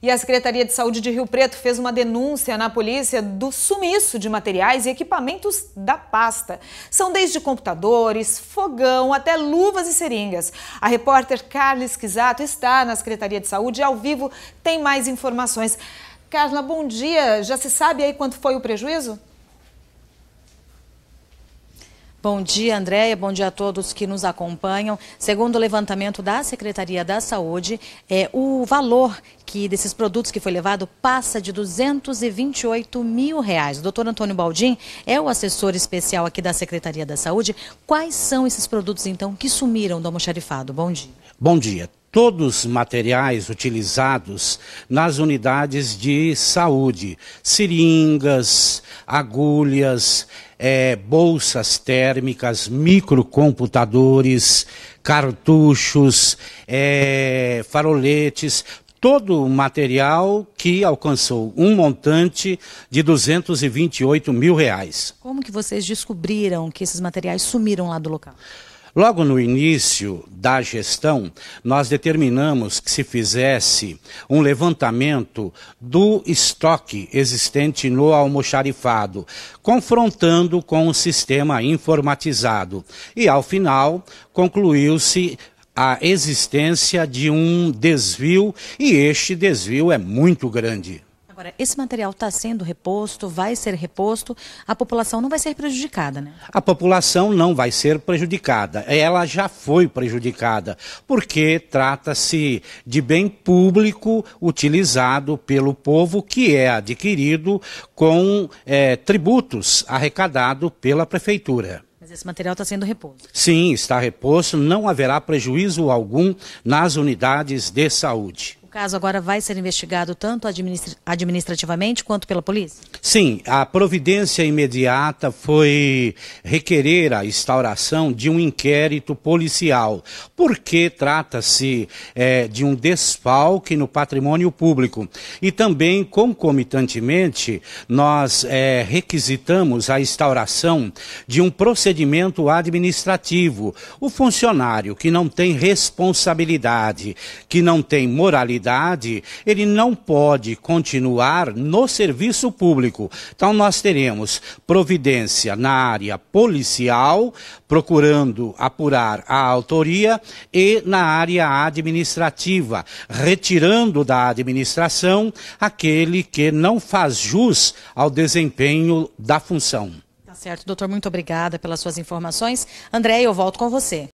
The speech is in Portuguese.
E a Secretaria de Saúde de Rio Preto fez uma denúncia na polícia do sumiço de materiais e equipamentos da pasta. São desde computadores, fogão, até luvas e seringas. A repórter Carla Esquisato está na Secretaria de Saúde e ao vivo tem mais informações. Carla, bom dia. Já se sabe aí quanto foi o prejuízo? Bom dia, Andréia. Bom dia a todos que nos acompanham. Segundo o levantamento da Secretaria da Saúde, é, o valor que desses produtos que foi levado passa de 228 mil reais. O doutor Antônio Baldim é o assessor especial aqui da Secretaria da Saúde. Quais são esses produtos, então, que sumiram do almoxarifado? Bom dia. Bom dia todos os materiais utilizados nas unidades de saúde: seringas, agulhas, é, bolsas térmicas, microcomputadores, cartuchos, é, faroletes. Todo o material que alcançou um montante de 228 mil reais. Como que vocês descobriram que esses materiais sumiram lá do local? Logo no início da gestão, nós determinamos que se fizesse um levantamento do estoque existente no almoxarifado, confrontando com o sistema informatizado. E, ao final, concluiu-se a existência de um desvio, e este desvio é muito grande. Agora, esse material está sendo reposto, vai ser reposto, a população não vai ser prejudicada, né? A população não vai ser prejudicada. Ela já foi prejudicada, porque trata-se de bem público utilizado pelo povo que é adquirido com é, tributos arrecadados pela prefeitura Mas esse material está sendo reposto. Sim, está reposto. Não haverá prejuízo algum nas unidades de saúde. O caso agora vai ser investigado tanto administrativamente quanto pela polícia? Sim, a providência imediata foi requerer a instauração de um inquérito policial, porque trata-se é, de um desfalque no patrimônio público. E também, concomitantemente, nós é, requisitamos a instauração de um procedimento administrativo. O funcionário que não tem responsabilidade, que não tem moralidade, idade, ele não pode continuar no serviço público. Então, nós teremos providência na área policial, procurando apurar a autoria, e na área administrativa, retirando da administração aquele que não faz jus ao desempenho da função. Tá certo, doutor, muito obrigada pelas suas informações. André, eu volto com você.